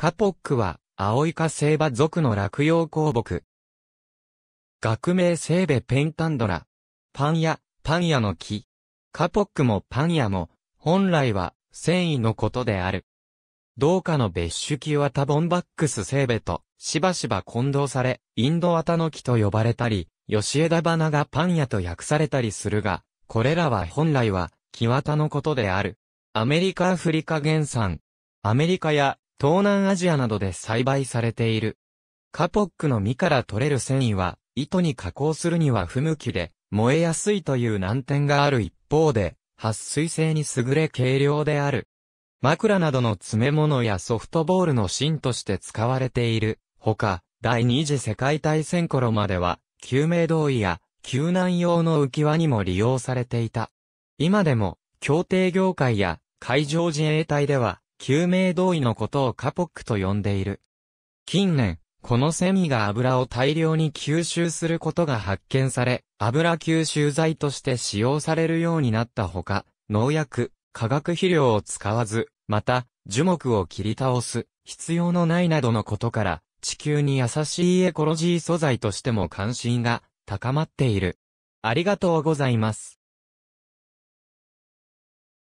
カポックは、青イカセイバ族の落葉鉱木。学名セーベペンタンドラ。パン屋、パン屋の木。カポックもパン屋も、本来は、繊維のことである。同化の別種木はタボンバックスセーベと、しばしば混同され、インド綿の木と呼ばれたり、吉枝花がパン屋と訳されたりするが、これらは本来は、木綿のことである。アメリカアフリカ原産。アメリカや東南アジアなどで栽培されている。カポックの実から取れる繊維は、糸に加工するには不向きで、燃えやすいという難点がある一方で、撥水性に優れ軽量である。枕などの詰め物やソフトボールの芯として使われている。ほか、第二次世界大戦頃までは、救命胴衣や救難用の浮き輪にも利用されていた。今でも、協定業界や海上自衛隊では、救命胴衣のことをカポックと呼んでいる。近年、このセミが油を大量に吸収することが発見され、油吸収剤として使用されるようになったほか、農薬、化学肥料を使わず、また、樹木を切り倒す、必要のないなどのことから、地球に優しいエコロジー素材としても関心が高まっている。ありがとうございます。